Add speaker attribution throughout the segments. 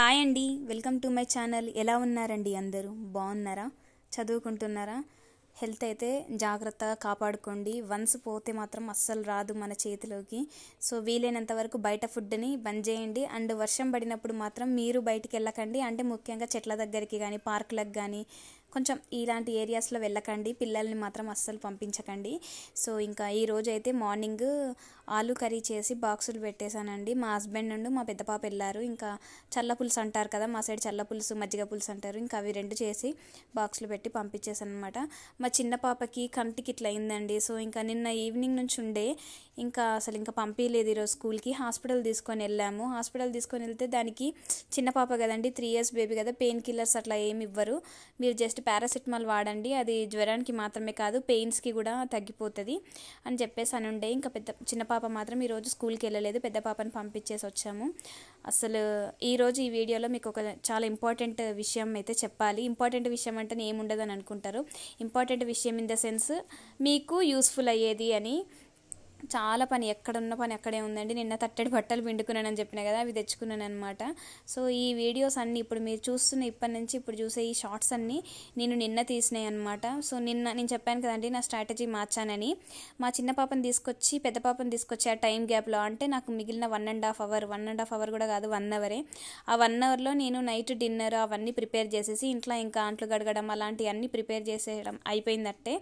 Speaker 1: hi అండి welcome to my channel ఎలా ఉన్నారండి అందరూ బాగున్నారా చదువుకుంటున్నారా హెల్త్ అయితే జాగ్రత్తగా కాపాడుకోండి వన్స్ పోతే మాత్రం అస్సలు రాదు మన చేతిలోకి సో వీలైనంత వరకు బయట ఫుడ్ని బంద్ చేయండి అండ్ వర్షం పడినప్పుడు మాత్రం మీరు బయటికి వెళ్ళకండి అంటే ముఖ్యంగా చెట్ల దగ్గరికి కానీ పార్కులకు కానీ కొంచెం ఇలాంటి ఏరియాస్లో వెళ్ళకండి పిల్లల్ని మాత్రం అస్సలు పంపించకండి సో ఇంకా ఈరోజు అయితే మార్నింగ్ ఆలు కర్రీ చేసి బాక్సులు పెట్టేశానండి మా హస్బెండ్ నుండి మా పెద్ద పాప వెళ్ళారు ఇంకా చల్ల పులుసు అంటారు కదా మా సైడ్ చల్ల పులుసు మజ్జిగ పులుసు అంటారు ఇంకా అవి రెండు చేసి బాక్సులు పెట్టి పంపించేసాను అనమాట మా చిన్న పాపకి కంటికి ఇట్లా అయిందండి సో ఇంకా నిన్న ఈవినింగ్ నుంచి ఉండే ఇంకా అసలు ఇంకా పంపించలేదు ఈరోజు స్కూల్కి హాస్పిటల్ తీసుకొని వెళ్ళాము హాస్పిటల్ తీసుకొని వెళ్తే దానికి చిన్న పాప కదండి త్రీ ఇయర్స్ బేబీ కదా పెయిన్ కిల్లర్స్ అట్లా ఏమి ఇవ్వరు మీరు జస్ట్ జస్ట్ పారాసిటమాల్ వాడండి అది జ్వరానికి మాత్రమే కాదు పెయిన్స్కి కూడా తగ్గిపోతుంది అని చెప్పేసి అని ఉండే ఇంకా పెద్ద చిన్న పాప మాత్రం ఈరోజు స్కూల్కి వెళ్ళలేదు పెద్ద పాపను పంపించేసి వచ్చాము అసలు ఈరోజు ఈ వీడియోలో మీకు ఒక చాలా ఇంపార్టెంట్ విషయం అయితే చెప్పాలి ఇంపార్టెంట్ విషయం అంటే ఏముండదు అని అనుకుంటారు ఇంపార్టెంట్ విషయం ఇన్ ద సెన్స్ మీకు యూస్ఫుల్ అయ్యేది అని చాలా పని ఎక్కడున్న పని అక్కడే ఉందండి నిన్న తట్టడి బట్టలు పిండుకున్నానని చెప్పిన కదా అవి తెచ్చుకున్నాను అనమాట సో ఈ వీడియోస్ అన్నీ ఇప్పుడు మీరు చూస్తున్న ఇప్పటి నుంచి ఇప్పుడు చూసే ఈ షార్ట్స్ అన్నీ నేను నిన్న తీసినాయి అనమాట సో నిన్న నేను చెప్పాను కదండి నా స్ట్రాటజీ మార్చానని మా చిన్న పాపను తీసుకొచ్చి పెద్ద పాపను తీసుకొచ్చి ఆ టైం గ్యాప్లో అంటే నాకు మిగిలిన one and half hour one and half hour కూడా కాదు వన్ అవరే ఆ వన్ అవర్లో నేను నైట్ డిన్నర్ అవన్నీ ప్రిపేర్ చేసేసి ఇంట్లో ఇంకా అంట్లు గడగడం అలాంటివన్నీ ప్రిపేర్ చేసేయడం అయిపోయిందంటే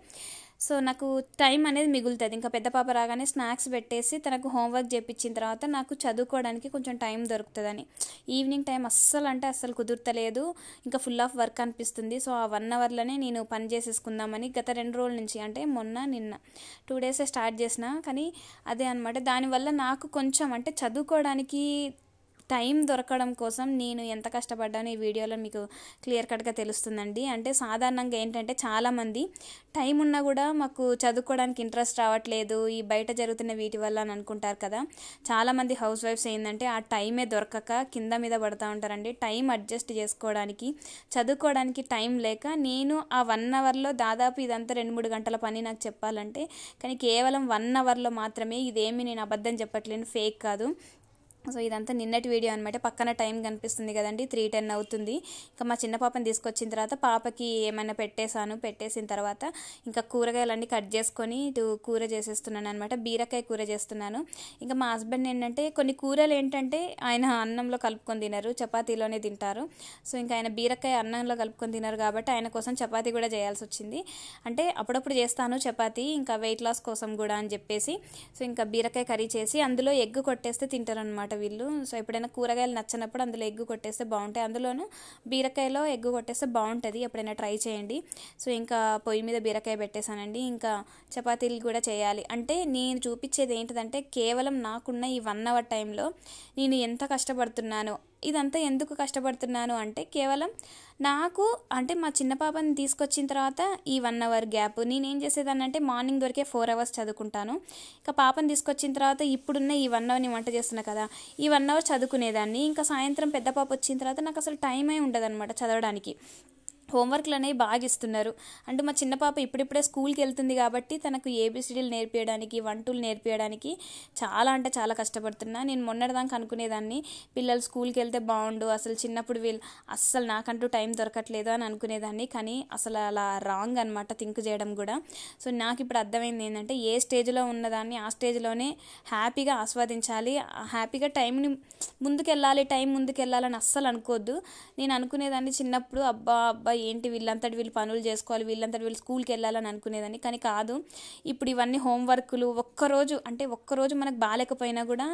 Speaker 1: సో నాకు టైం అనేది మిగులుతుంది ఇంకా పెద్ద పాప రాగానే స్నాక్స్ పెట్టేసి తనకు హోంవర్క్ చేయించిన తర్వాత నాకు చదువుకోవడానికి కొంచెం టైం దొరుకుతుందని ఈవినింగ్ టైం అస్సలు అంటే అస్సలు కుదురుతలేదు ఇంకా ఫుల్ ఆఫ్ వర్క్ అనిపిస్తుంది సో ఆ వన్ అవర్లోనే నేను పని చేసేసుకుందామని గత రెండు రోజుల నుంచి అంటే మొన్న నిన్న టూ డేసే స్టార్ట్ చేసిన కానీ అదే అనమాట దానివల్ల నాకు కొంచెం అంటే చదువుకోవడానికి టైం దొరకడం కోసం నేను ఎంత కష్టపడ్డానో ఈ వీడియోలో మీకు క్లియర్ కట్గా తెలుస్తుందండి అంటే సాధారణంగా ఏంటంటే చాలామంది టైం ఉన్నా కూడా మాకు చదువుకోవడానికి ఇంట్రెస్ట్ రావట్లేదు ఈ బయట జరుగుతున్న వీటి వల్ల అని అనుకుంటారు కదా చాలామంది హౌస్ వైఫ్స్ ఏంటంటే ఆ టైమే దొరకక కింద మీద పడుతూ ఉంటారండి టైం అడ్జస్ట్ చేసుకోవడానికి చదువుకోవడానికి టైం లేక నేను ఆ వన్ అవర్లో దాదాపు ఇదంతా రెండు మూడు గంటల పని నాకు చెప్పాలంటే కానీ కేవలం వన్ అవర్లో మాత్రమే ఇదేమి నేను అబద్ధం చెప్పట్లేను ఫేక్ కాదు సో ఇదంతా నిన్నటి వీడియో అనమాట పక్కన టైం కనిపిస్తుంది కదండి త్రీ టెన్ అవుతుంది ఇంకా మా చిన్న పాపని తీసుకొచ్చిన తర్వాత పాపకి ఏమైనా పెట్టేశాను పెట్టేసిన తర్వాత ఇంకా కూరగాయలన్నీ కట్ చేసుకొని ఇటు కూర చేసేస్తున్నాను అనమాట బీరకాయ కూర చేస్తున్నాను ఇంకా మా హస్బెండ్ ఏంటంటే కొన్ని కూరలు ఏంటంటే ఆయన అన్నంలో కలుపుకొని తినరు చపాతీలోనే తింటారు సో ఇంకా ఆయన బీరకాయ అన్నంలో కలుపుకొని తినరు కాబట్టి ఆయన కోసం చపాతీ కూడా చేయాల్సి వచ్చింది అంటే అప్పుడప్పుడు చేస్తాను చపాతీ ఇంకా వెయిట్ లాస్ కోసం కూడా అని చెప్పేసి సో ఇంకా బీరకాయ కర్రీ చేసి అందులో ఎగ్ కొట్టేస్తే తింటారు అనమాట వీళ్ళు సో ఎప్పుడైనా కూరగాయలు నచ్చినప్పుడు అందులో ఎగ్గు కొట్టేస్తే బాగుంటాయి అందులోనూ బీరకాయలో ఎగ్గు కొట్టేస్తే బాగుంటుంది ఎప్పుడైనా ట్రై చేయండి సో ఇంకా పొయ్యి మీద బీరకాయ పెట్టేశానండి ఇంకా చపాతీలు కూడా చేయాలి అంటే నేను చూపించేది ఏంటిదంటే కేవలం నాకున్న ఈ వన్ అవర్ టైంలో నేను ఎంత కష్టపడుతున్నానో ఇదంతా ఎందుకు కష్టపడుతున్నాను అంటే కేవలం నాకు అంటే మా చిన్న పాపని తీసుకొచ్చిన తర్వాత ఈ వన్ అవర్ గ్యాప్ నేనేం అంటే మార్నింగ్ దొరికే ఫోర్ అవర్స్ చదువుకుంటాను ఇక పాపని తీసుకొచ్చిన తర్వాత ఇప్పుడున్న ఈ వన్ అవర్ని వంట చేస్తున్నా కదా ఈ వన్ అవర్ చదువుకునేదాన్ని ఇంకా సాయంత్రం పెద్ద పాప వచ్చిన తర్వాత నాకు అసలు టైమే ఉండదన్నమాట చదవడానికి హోంవర్క్లు అనేవి బాగా ఇస్తున్నారు అంటే మా చిన్న పాప ఇప్పుడిప్పుడే స్కూల్కి వెళ్తుంది కాబట్టి తనకు ఏబిసిడీలు నేర్పించడానికి వంటలు నేర్పించడానికి చాలా అంటే చాలా కష్టపడుతున్నా నేను మొన్నటిదాకా అనుకునేదాన్ని పిల్లలు స్కూల్కి వెళ్తే బాగుండు అసలు చిన్నప్పుడు వీళ్ళు అస్సలు నాకంటూ టైం దొరకట్లేదు అని అనుకునేదాన్ని కానీ అసలు అలా రాంగ్ అనమాట థింక్ చేయడం కూడా సో నాకు ఇప్పుడు అర్థమైంది ఏంటంటే ఏ స్టేజ్లో ఉన్నదాన్ని ఆ స్టేజ్లోనే హ్యాపీగా ఆస్వాదించాలి హ్యాపీగా టైంని ముందుకెళ్ళాలి టైం ముందుకెళ్ళాలని అస్సలు అనుకోవద్దు నేను అనుకునేదాన్ని చిన్నప్పుడు అబ్బా అబ్బా ఏంటి వీళ్ళంతటి వీళ్ళు పనులు చేసుకోవాలి వీళ్ళంతటి వీళ్ళు స్కూల్కి వెళ్ళాలని అనుకునేదాన్ని కానీ కాదు ఇప్పుడు ఇవన్నీ హోంవర్క్లు ఒక్కరోజు అంటే ఒక్కరోజు మనకు బాగాలేకపోయినా కూడా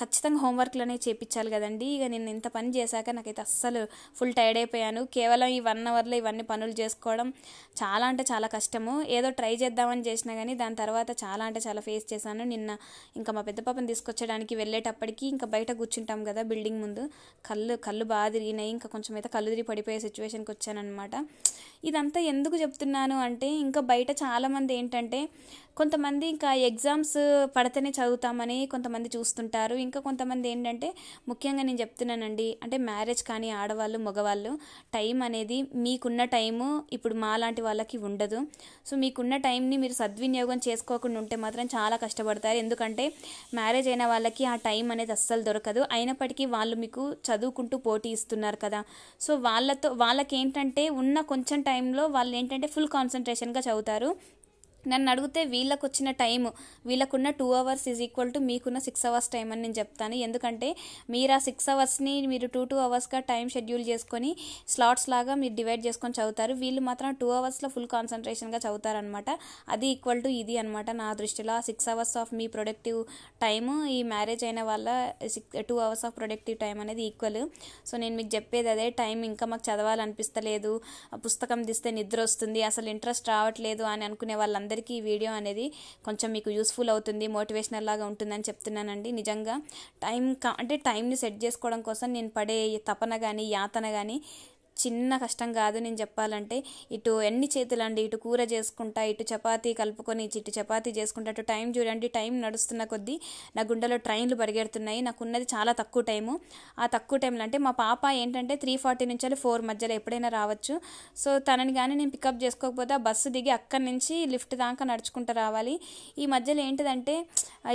Speaker 1: ఖచ్చితంగా హోంవర్క్లు అనేవి చేయించాలి కదండి ఇక నేను ఇంత పని చేశాక నాకైతే అస్సలు ఫుల్ టైర్డ్ అయిపోయాను కేవలం ఈ వన్ అవర్లో ఇవన్నీ పనులు చేసుకోవడం చాలా అంటే చాలా కష్టము ఏదో ట్రై చేద్దామని చేసినా కానీ దాని తర్వాత చాలా అంటే చాలా ఫేస్ చేశాను నిన్న ఇంకా మా పెద్ద పాపను తీసుకొచ్చడానికి వెళ్ళేటప్పటికి ఇంకా బయట కూర్చుంటాం కదా బిల్డింగ్ ముందు కళ్ళు కళ్ళు బాగా తిరిగినాయి ఇంకా కొంచెం అయితే కళ్ళు తిరిగి పడిపోయే సిచ్యువేషన్కి దగ్గరికి అనమాట ఇదంతా ఎందుకు చెప్తున్నాను అంటే ఇంకా బయట చాలామంది ఏంటంటే కొంతమంది ఇంకా ఎగ్జామ్స్ పడితేనే చదువుతామని కొంతమంది చూస్తుంటారు ఇంకా కొంతమంది ఏంటంటే ముఖ్యంగా నేను చెప్తున్నానండి అంటే మ్యారేజ్ కానీ ఆడవాళ్ళు మగవాళ్ళు టైం అనేది మీకున్న టైము ఇప్పుడు మా లాంటి వాళ్ళకి ఉండదు సో మీకున్న టైంని మీరు సద్వినియోగం చేసుకోకుండా ఉంటే మాత్రం చాలా కష్టపడతారు ఎందుకంటే మ్యారేజ్ అయిన వాళ్ళకి ఆ టైం అనేది అస్సలు దొరకదు అయినప్పటికీ వాళ్ళు మీకు చదువుకుంటూ పోటీ ఇస్తున్నారు కదా సో వాళ్ళతో వాళ్ళకి ఏంటంటే ఉన్న కొంచెం టైంలో వాళ్ళు ఏంటంటే ఫుల్ కాన్సన్ట్రేషన్గా చదువుతారు నన్ను అడిగితే వీళ్ళకు వచ్చిన టైం వీళ్ళకున్న two hours is equal to మీకున్న సిక్స్ అవర్స్ టైం అని నేను చెప్తాను ఎందుకంటే మీరు ఆ సిక్స్ అవర్స్ని మీరు టూ టూ అవర్స్గా టైం షెడ్యూల్ చేసుకొని స్లాట్స్ లాగా మీరు డివైడ్ చేసుకొని చదువుతారు వీళ్ళు మాత్రం టూ అవర్స్లో ఫుల్ కాన్సన్ట్రేషన్గా చదువుతారనమాట అది ఈక్వల్ టు ఇది అనమాట నా దృష్టిలో ఆ సిక్స్ అవర్స్ ఆఫ్ మీ ప్రొడక్టివ్ టైం ఈ మ్యారేజ్ అయిన వాళ్ళ six two hours of productive time అనేది ఈక్వల్ సో నేను మీకు చెప్పేది అదే టైం ఇంకా మాకు చదవాలనిపిస్తలేదు పుస్తకం తీస్తే నిద్ర వస్తుంది అసలు ఇంట్రెస్ట్ రావట్లేదు అని అనుకునే వాళ్ళందరూ అందరికీ ఈ వీడియో అనేది కొంచెం మీకు యూస్ఫుల్ అవుతుంది మోటివేషనల్ లాగా ఉంటుందని చెప్తున్నానండి నిజంగా టైం అంటే టైంని సెట్ చేసుకోవడం కోసం నేను పడే తపన కానీ యాతన కానీ చిన్న కష్టం కాదు నేను చెప్పాలంటే ఇటు ఎన్ని చేతులండి ఇటు కూర చేసుకుంటా ఇటు చపాతీ కలుపుకొని ఇటు చపాతీ చేసుకుంటా అటు టైం చూడండి టైం నడుస్తున్న కొద్దీ నా గుండెలో ట్రైన్లు పరిగెడుతున్నాయి నాకు ఉన్నది చాలా తక్కువ టైము ఆ తక్కువ టైంలో అంటే మా పాప ఏంటంటే త్రీ ఫార్టీ నుంచి ఫోర్ మధ్యలో ఎప్పుడైనా రావచ్చు సో తనని కానీ నేను పికప్ చేసుకోకపోతే ఆ బస్సు దిగి అక్కడి నుంచి లిఫ్ట్ దాకా నడుచుకుంటూ రావాలి ఈ మధ్యలో ఏంటిదంటే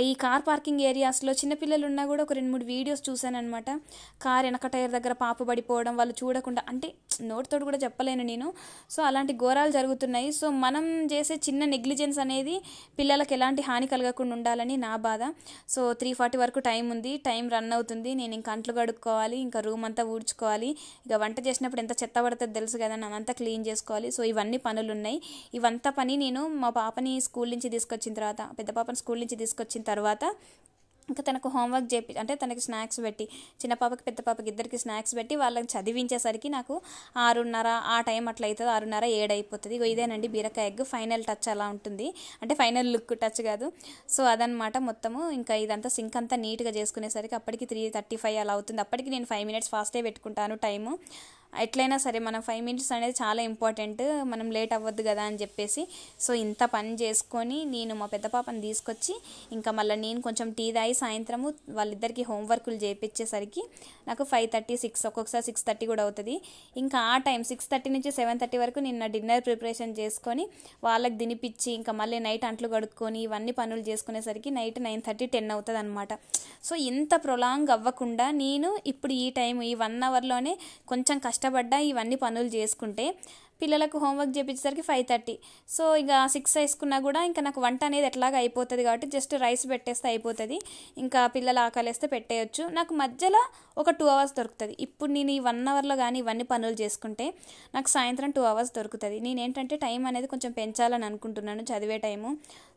Speaker 1: ఈ కార్ పార్కింగ్ ఏరియాస్లో చిన్నపిల్లలు ఉన్నా కూడా ఒక రెండు మూడు వీడియోస్ చూశాను అనమాట కార్ వెనక టైర్ దగ్గర పాప పడిపోవడం వాళ్ళు చూడకుండా అంటే నోటితోటి కూడా చెప్పలేను నేను సో అలాంటి ఘోరాలు జరుగుతున్నాయి సో మనం చేసే చిన్న నెగ్లిజెన్స్ అనేది పిల్లలకు ఎలాంటి హాని కలగకుండా ఉండాలని నా బాధ సో త్రీ ఫార్టీ వరకు టైం ఉంది టైం రన్ అవుతుంది నేను ఇంకా అంట్లు కడుక్కోవాలి ఇంకా రూమ్ అంతా ఊడ్చుకోవాలి ఇక వంట చేసినప్పుడు ఎంత చెత్త పడుతుంది తెలుసు కదా నన్ను అంతా క్లీన్ చేసుకోవాలి సో ఇవన్నీ పనులు ఉన్నాయి ఇవంతా పని నేను మా పాపని స్కూల్ నుంచి తీసుకొచ్చిన తర్వాత పెద్ద పాపని స్కూల్ నుంచి తీసుకొచ్చిన తర్వాత ఇంకా తనకు హోంవర్క్ చేపి అంటే తనకి స్నాక్స్ పెట్టి చిన్న పాపకి పెద్ద పాపకి ఇద్దరికి స్నాక్స్ పెట్టి వాళ్ళని చదివించేసరికి నాకు ఆరున్నర ఆ టైం అట్లా అవుతుంది ఆరున్నర ఏడైపోతుంది ఇగో ఇదేనండి బీరకాయ ఎగ్ ఫైనల్ టచ్ అలా ఉంటుంది అంటే ఫైనల్ లుక్ టచ్ కాదు సో అదనమాట మొత్తము ఇంకా ఇదంతా సింక్ అంతా నీట్గా చేసుకునేసరికి అప్పటికి త్రీ థర్టీ ఫైవ్ అలా అవుతుంది అప్పటికి నేను ఫైవ్ మినిట్స్ ఫాస్టే పెట్టుకుంటాను టైము ఎట్లయినా సరే మనం ఫైవ్ మినిట్స్ అనేది చాలా ఇంపార్టెంట్ మనం లేట్ అవ్వద్దు కదా అని చెప్పేసి సో ఇంత పని చేసుకొని నేను మా పెద్ద పాపని తీసుకొచ్చి ఇంకా మళ్ళీ నేను కొంచెం టీ తాగి సాయంత్రము వాళ్ళిద్దరికి హోంవర్కులు చేయించేసరికి నాకు ఫైవ్ థర్టీ సిక్స్ ఒక్కొక్కసారి సిక్స్ థర్టీ కూడా అవుతుంది ఇంకా ఆ టైం సిక్స్ థర్టీ నుంచి సెవెన్ థర్టీ వరకు నిన్న డిన్నర్ ప్రిపరేషన్ చేసుకొని వాళ్ళకి తినిపించి ఇంకా మళ్ళీ నైట్ అంట్లు కడుక్కొని ఇవన్నీ పనులు చేసుకునేసరికి నైట్ నైన్ థర్టీ టెన్ అవుతుంది అనమాట సో ఇంత ప్రొలాంగ్ అవ్వకుండా నేను ఇప్పుడు ఈ టైం ఈ వన్ అవర్లోనే కొంచెం కష్టం కష్టపడ్డా ఇవన్నీ పనులు చేసుకుంటే పిల్లలకు హోంవర్క్ చేపించేసరికి ఫైవ్ థర్టీ సో ఇక సిక్స్ వేసుకున్నా కూడా ఇంకా నాకు వంట అనేది ఎట్లాగా అయిపోతుంది కాబట్టి జస్ట్ రైస్ పెట్టేస్తే అయిపోతుంది ఇంకా పిల్లలు ఆకలిస్తే పెట్టేయచ్చు నాకు మధ్యలో ఒక టూ అవర్స్ దొరుకుతుంది ఇప్పుడు నేను ఈ వన్ అవర్లో కానీ ఇవన్నీ పనులు చేసుకుంటే నాకు సాయంత్రం టూ అవర్స్ దొరుకుతుంది నేనేంటంటే టైం అనేది కొంచెం పెంచాలని అనుకుంటున్నాను చదివే టైము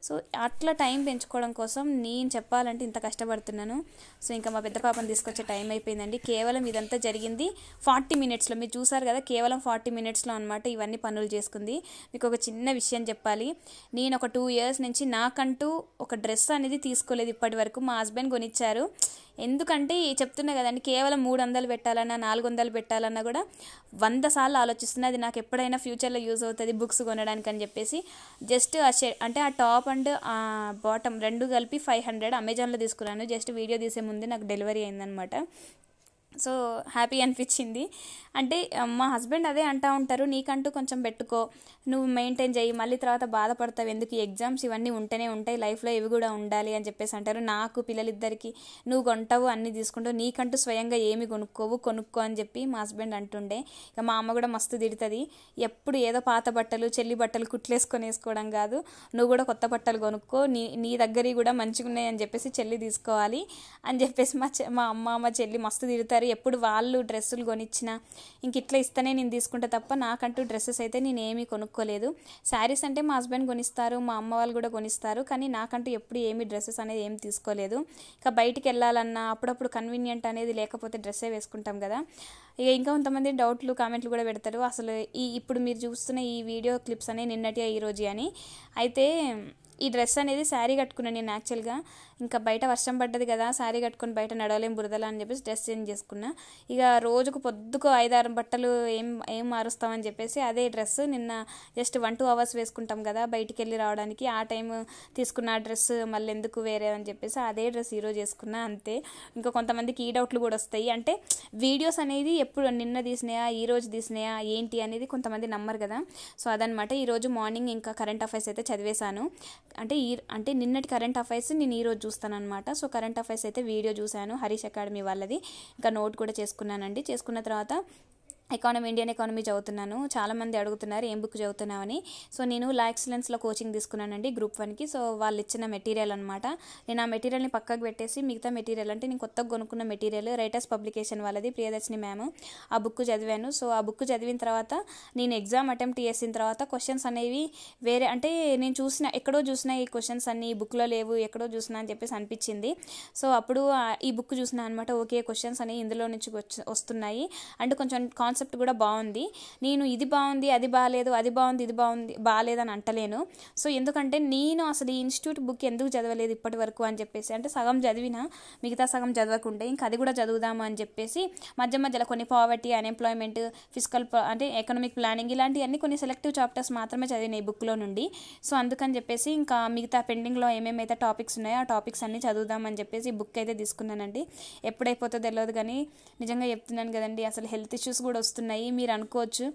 Speaker 1: సో అట్లా టైం పెంచుకోవడం కోసం నేను చెప్పాలంటే ఇంత కష్టపడుతున్నాను సో ఇంకా మా పెద్ద పాపను తీసుకొచ్చే టైం అయిపోయిందండి కేవలం ఇదంతా జరిగింది ఫార్టీ మినిట్స్లో మీరు చూసారు కదా కేవలం ఫార్టీ మినిట్స్లో అనమాట ఇవన్నీ పనులు చేసుకుంది మీకు ఒక చిన్న విషయం చెప్పాలి నేను ఒక టూ ఇయర్స్ నుంచి నాకంటూ ఒక డ్రెస్ అనేది తీసుకోలేదు ఇప్పటి వరకు మా హస్బెండ్ కొనిచ్చారు ఎందుకంటే చెప్తున్నా కదండి కేవలం మూడు వందలు పెట్టాలన్నా నాలుగు వందలు పెట్టాలన్నా కూడా వంద సార్లు ఆలోచిస్తున్నా అది నాకు ఎప్పుడైనా ఫ్యూచర్లో యూజ్ అవుతుంది బుక్స్ కొనడానికి అని చెప్పేసి జస్ట్ ఆ షే అంటే ఆ టాప్ అండ్ బాటమ్ రెండు కలిపి ఫైవ్ హండ్రెడ్ అమెజాన్లో తీసుకున్నాను జస్ట్ వీడియో తీసే ముందే నాకు డెలివరీ అయిందనమాట సో హ్యాపీ అనిపించింది అంటే మా హస్బెండ్ అదే అంటూ ఉంటారు నీకంటూ కొంచెం పెట్టుకో నువ్వు మెయింటైన్ చేయి మళ్ళీ తర్వాత బాధపడతావు ఎందుకు ఎగ్జామ్స్ ఇవన్నీ ఉంటేనే ఉంటాయి లైఫ్లో ఇవి కూడా ఉండాలి అని చెప్పేసి అంటారు నాకు పిల్లలిద్దరికి నువ్వు కొంటావు అన్నీ తీసుకుంటావు నీకంటూ స్వయంగా ఏమి కొనుక్కోవు కొనుక్కో అని చెప్పి మా హస్బెండ్ అంటుండే ఇక మా అమ్మ కూడా మస్తు తిడుతుంది ఎప్పుడు ఏదో పాత బట్టలు చెల్లి బట్టలు కుట్లేసుకొని వేసుకోవడం కాదు నువ్వు కూడా కొత్త బట్టలు కొనుక్కో నీ నీ దగ్గర కూడా మంచిగా ఉన్నాయి అని చెప్పేసి చెల్లి తీసుకోవాలి అని చెప్పేసి మా మా అమ్మ మా చెల్లి మస్తు తిడతారు ఎప్పుడు వాళ్ళు డ్రెస్సులు కొనిచ్చిన ఇంక ఇట్లా ఇస్తేనే నేను తీసుకుంటే తప్ప నాకంటూ డ్రెస్సెస్ అయితే నేను ఏమీ కొనుక్కోలేదు శారీస్ అంటే మా హస్బెండ్ కొనిస్తారు మా అమ్మ వాళ్ళు కూడా కొనిస్తారు కానీ నాకంటూ ఎప్పుడు ఏమి డ్రెస్సెస్ అనేది ఏమి తీసుకోలేదు ఇంకా బయటికి వెళ్ళాలన్నా అప్పుడప్పుడు కన్వీనియంట్ అనేది లేకపోతే డ్రెస్సే వేసుకుంటాం కదా ఇక ఇంకా కొంతమంది డౌట్లు కామెంట్లు కూడా పెడతారు అసలు ఈ ఇప్పుడు మీరు చూస్తున్న ఈ వీడియో క్లిప్స్ అనేవి నిన్నటి ఈరోజు అని అయితే ఈ డ్రెస్ అనేది శారీ కట్టుకున్నాను నేను యాక్చువల్గా ఇంకా బయట వర్షం పడ్డది కదా శారీ కట్టుకుని బయట నడవలేం బురదలా అని చెప్పేసి డ్రెస్ చేంజ్ చేసుకున్నా ఇక రోజుకు పొద్దుకు ఐదారు బట్టలు ఏం ఏం మారుస్తామని చెప్పేసి అదే డ్రెస్ నిన్న జస్ట్ వన్ టూ అవర్స్ వేసుకుంటాం కదా బయటికి వెళ్ళి రావడానికి ఆ టైం తీసుకున్న డ్రెస్ మళ్ళీ ఎందుకు వేరే అని చెప్పేసి అదే డ్రెస్ ఈరోజు వేసుకున్నా అంతే ఇంకా కొంతమందికి ఈ డౌట్లు కూడా వస్తాయి అంటే వీడియోస్ అనేది ఎప్పుడు నిన్న తీసినాయా ఈ రోజు తీసినాయా ఏంటి అనేది కొంతమంది నమ్మరు కదా సో అదనమాట ఈరోజు మార్నింగ్ ఇంకా కరెంట్ అఫైర్స్ అయితే చదివేశాను అంటే ఈ అంటే నిన్నటి కరెంట్ అఫైర్స్ నేను ఈరోజు చూస్తానమాట సో కరెంట్ అఫైర్స్ అయితే వీడియో చూశాను హరీష్ అకాడమీ వాళ్ళది ఇంకా నోట్ కూడా చేసుకున్నానండి చేసుకున్న తర్వాత ఎకానమీ ఇండియన్ ఎకానమీ చదువుతున్నాను చాలామంది అడుగుతున్నారు ఏం బుక్ చదువుతున్నామని సో నేను లా ఎక్సలెన్స్లో కోచింగ్ తీసుకున్నానండి గ్రూప్ వన్కి సో వాళ్ళు ఇచ్చిన మెటీరియల్ అనమాట నేను ఆ మెటీరియల్ని పక్కకు పెట్టేసి మిగతా మెటీరియల్ అంటే నేను కొత్తగా కొనుక్కున్న మెటీరియల్ రైటర్స్ పబ్లికేషన్ వాళ్ళది ప్రియదర్శిని మ్యామ్ ఆ బుక్ చదివాను సో ఆ బుక్ చదివిన తర్వాత నేను ఎగ్జామ్ అటెంప్ట్ చేసిన తర్వాత క్వశ్చన్స్ అనేవి వేరే అంటే నేను చూసిన ఎక్కడో చూసిన ఈ క్వశ్చన్స్ అన్ని ఈ బుక్లో లేవు ఎక్కడో చూసిన అని చెప్పేసి అనిపించింది సో అప్పుడు ఈ బుక్ చూసిన అనమాట ఓకే క్వశ్చన్స్ అనేవి ఇందులో నుంచి వస్తున్నాయి అంటే కొంచెం కాన్సెప్ట్ కాన్సెప్ట్ కూడా బాగుంది నేను ఇది బాగుంది అది బాగాలేదు అది బాగుంది ఇది బాగుంది బాగాలేదని అంటలేను సో ఎందుకంటే నేను అసలు ఈ ఇన్స్టిట్యూట్ బుక్ ఎందుకు చదవలేదు ఇప్పటి వరకు అని చెప్పేసి అంటే సగం చదివిన మిగతా సగం చదవకుండా ఇంకా అది కూడా చదువుదాము అని చెప్పేసి మధ్య మధ్యలో కొన్ని పావర్టీ అన్ఎంప్లాయ్మెంట్ ఫిజికల్ అంటే ఎకనామిక్ ప్లానింగ్ ఇలాంటివన్నీ కొన్ని సెలెక్టివ్ చాప్టర్స్ మాత్రమే చదివిన ఈ బుక్లో నుండి సో అందుకని చెప్పేసి ఇంకా మిగతా పెండింగ్లో ఏమేమైతే టాపిక్స్ ఉన్నాయో ఆ టాపిక్స్ అన్నీ చదువుదామని చెప్పేసి బుక్ అయితే తీసుకున్నానండి ఎప్పుడైపోతుందో తెలియదు కానీ నిజంగా చెప్తున్నాను కదండి అసలు హెల్త్ ఇష్యూస్ కూడా వస్తున్నాయి మీరు అనుకోవచ్చు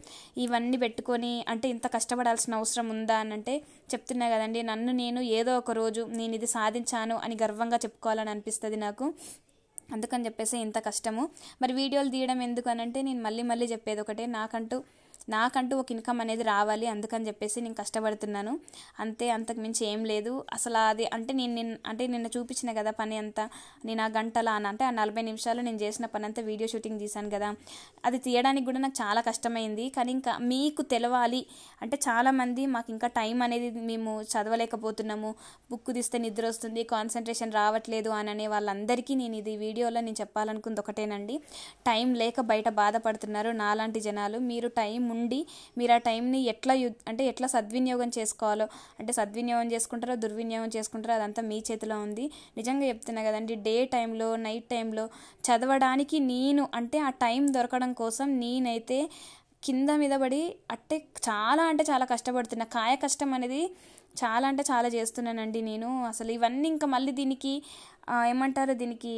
Speaker 1: ఇవన్నీ పెట్టుకొని అంటే ఇంత కష్టపడాల్సిన అవసరం ఉందా అని అంటే చెప్తున్నా కదండి నన్ను నేను ఏదో ఒక రోజు నేను ఇది సాధించాను అని గర్వంగా చెప్పుకోవాలని అనిపిస్తుంది నాకు అందుకని చెప్పేసి ఇంత కష్టము మరి వీడియోలు తీయడం ఎందుకు అంటే నేను మళ్ళీ మళ్ళీ చెప్పేది ఒకటే నాకంటూ నాకంటూ ఒక ఇన్కమ్ అనేది రావాలి అందుకని చెప్పేసి నేను కష్టపడుతున్నాను అంతే అంతకు మించి ఏం లేదు అసలు అది అంటే నేను నిన్న అంటే నిన్న చూపించిన కదా పని అంతా నేను ఆ గంటల అని అంటే ఆ నలభై నిమిషాలు నేను చేసిన పని అంతా వీడియో షూటింగ్ తీశాను కదా అది తీయడానికి కూడా నాకు చాలా కష్టమైంది కానీ ఇంకా మీకు తెలవాలి అంటే చాలామంది మాకు ఇంకా టైం అనేది మేము చదవలేకపోతున్నాము బుక్ తీస్తే నిద్ర వస్తుంది కాన్సన్ట్రేషన్ రావట్లేదు అని అనే వాళ్ళందరికీ నేను ఇది వీడియోలో నేను చెప్పాలనుకుంది ఒకటేనండి టైం లేక బయట బాధపడుతున్నారు నాలాంటి జనాలు మీరు టైం ఉండి మీరు ఆ టైంని ఎట్లా యు అంటే ఎట్లా సద్వినియోగం చేసుకోవాలో అంటే సద్వినియోగం చేసుకుంటారో దుర్వినియోగం చేసుకుంటారో అదంతా మీ చేతిలో ఉంది నిజంగా చెప్తున్నా కదండి డే టైంలో నైట్ టైంలో చదవడానికి నేను అంటే ఆ టైం దొరకడం కోసం నేనైతే కింద మీద పడి అట్టే చాలా అంటే చాలా కష్టపడుతున్నా కాయ కష్టం అనేది చాలా అంటే చాలా చేస్తున్నానండి నేను అసలు ఇవన్నీ ఇంకా మళ్ళీ దీనికి ఏమంటారు దీనికి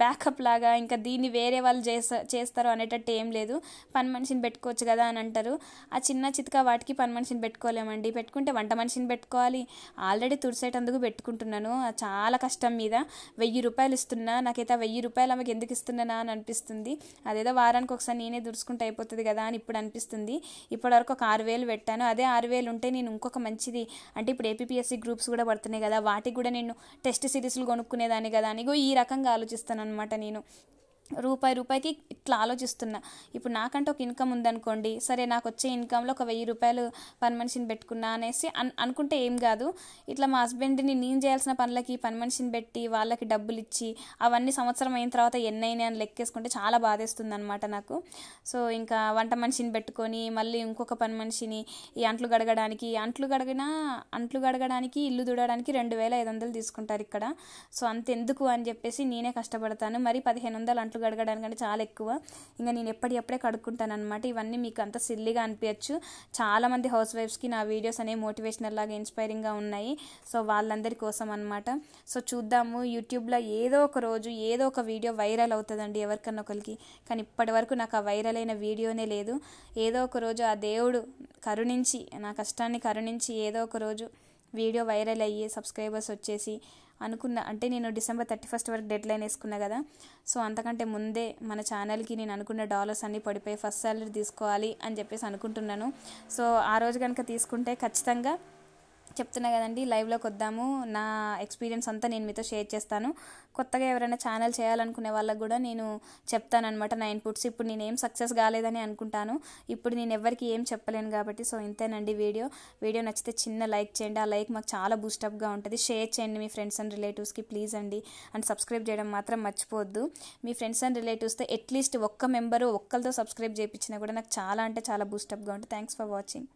Speaker 1: బ్యాకప్ లాగా ఇంకా దీన్ని వేరే వాళ్ళు చేస్తా చేస్తారు అనేటట్టు ఏం లేదు పని మనిషిని పెట్టుకోవచ్చు కదా అని అంటారు ఆ చిన్న చితక వాటికి పని మనిషిని పెట్టుకోలేమండి పెట్టుకుంటే వంట మనిషిని పెట్టుకోవాలి ఆల్రెడీ తుడిసేటందుకు పెట్టుకుంటున్నాను చాలా కష్టం మీద వెయ్యి రూపాయలు ఇస్తున్నా నాకైతే ఆ వెయ్యి రూపాయలు ఆమెకు ఎందుకు ఇస్తున్నానా అని అనిపిస్తుంది అదేదో వారానికి ఒకసారి నేనే దుడుచుకుంటే అయిపోతుంది కదా అని ఇప్పుడు అనిపిస్తుంది ఇప్పటివరకు ఒక ఆరు వేలు పెట్టాను అదే ఆరు వేలు ఉంటే నేను ఇంకొక మంచిది అంటే ఇప్పుడు ఏపీఎస్సీ గ్రూప్స్ కూడా పడుతున్నాయి కదా వాటికి కూడా నేను టెస్ట్ సిరీస్లు కొనుక్కునేదాన్ని కదా అని ఈ రకంగా ఆలోచిస్తాను అనమాట నేను రూపాయి రూపాయికి ఇట్లా ఆలోచిస్తున్నా ఇప్పుడు నాకంటే ఒక ఇన్కమ్ ఉందనుకోండి సరే నాకు వచ్చే ఇన్కంలో ఒక వెయ్యి రూపాయలు పని మనిషిని పెట్టుకున్నా అనేసి అన్ అనుకుంటే ఏం కాదు ఇట్లా మా హస్బెండ్ని నేను చేయాల్సిన పనులకి పని మనిషిని పెట్టి వాళ్ళకి డబ్బులు ఇచ్చి అవన్నీ సంవత్సరం అయిన తర్వాత ఎన్నైనా అని లెక్కేసుకుంటే చాలా బాధేస్తుంది అనమాట నాకు సో ఇంకా వంట మనిషిని పెట్టుకొని మళ్ళీ ఇంకొక పని మనిషిని ఈ అంట్లు గడగడానికి అంట్లు గడగినా అంట్లు గడగడానికి ఇల్లు దుడడానికి రెండు వేల ఐదు వందలు తీసుకుంటారు ఇక్కడ సో అంతెందుకు అని చెప్పేసి నేనే కష్టపడతాను మరి పదిహేను వందలు అంట్లు జుట్టు అంటే చాలా ఎక్కువ ఇంకా నేను ఎప్పటికప్పుడే కడుక్కుంటాను అనమాట ఇవన్నీ మీకు అంత సిల్లిగా అనిపించచ్చు చాలా మంది హౌస్ వైఫ్స్కి నా వీడియోస్ అనేవి మోటివేషనల్ లాగా ఇన్స్పైరింగ్గా ఉన్నాయి సో వాళ్ళందరి కోసం అనమాట సో చూద్దాము యూట్యూబ్లో ఏదో ఒక రోజు ఏదో ఒక వీడియో వైరల్ అవుతుందండి ఎవరికన్నా ఒకరికి కానీ ఇప్పటి వరకు నాకు ఆ వైరల్ అయిన వీడియోనే లేదు ఏదో ఒక రోజు ఆ దేవుడు కరుణించి నా కష్టాన్ని కరుణించి ఏదో ఒక రోజు వీడియో వైరల్ అయ్యి సబ్స్క్రైబర్స్ వచ్చేసి అనుకున్న అంటే నేను డిసెంబర్ థర్టీ ఫస్ట్ వరకు డెడ్ లైన్ వేసుకున్నా కదా సో అంతకంటే ముందే మన ఛానల్కి నేను అనుకున్న డాలర్స్ అన్నీ పడిపోయి ఫస్ట్ సాలరీ తీసుకోవాలి అని చెప్పేసి అనుకుంటున్నాను సో ఆ రోజు కనుక తీసుకుంటే ఖచ్చితంగా చెప్తున్నా కదండి లైవ్లోకి వద్దాము నా ఎక్స్పీరియన్స్ అంతా నేను మీతో షేర్ చేస్తాను కొత్తగా ఎవరైనా ఛానల్ చేయాలనుకునే వాళ్ళకు కూడా నేను చెప్తానమాట నా ఇన్పుట్స్ ఇప్పుడు నేను ఏం సక్సెస్ కాలేదని అనుకుంటాను ఇప్పుడు నేను ఎవరికి ఏం చెప్పలేను కాబట్టి సో ఇంతేనండి వీడియో వీడియో నచ్చితే చిన్న లైక్ చేయండి ఆ లైక్ మాకు చాలా బూస్టప్గా ఉంటుంది షేర్ చేయండి మీ ఫ్రెండ్స్ అండ్ రిలేటివ్స్కి ప్లీజ్ అండి అండ్ సబ్స్క్రైబ్ చేయడం మాత్రం మర్చిపోవద్దు మీ ఫ్రెండ్స్ అండ్ రిలేటివ్స్తో అట్లీస్ట్ ఒక్క మెంబరు ఒక్కరితో సబ్స్క్రైబ్ చేయించినా కూడా నాకు చాలా అంటే చాలా బూస్టప్గా ఉంటుంది థ్యాంక్స్ ఫర్ వాచింగ్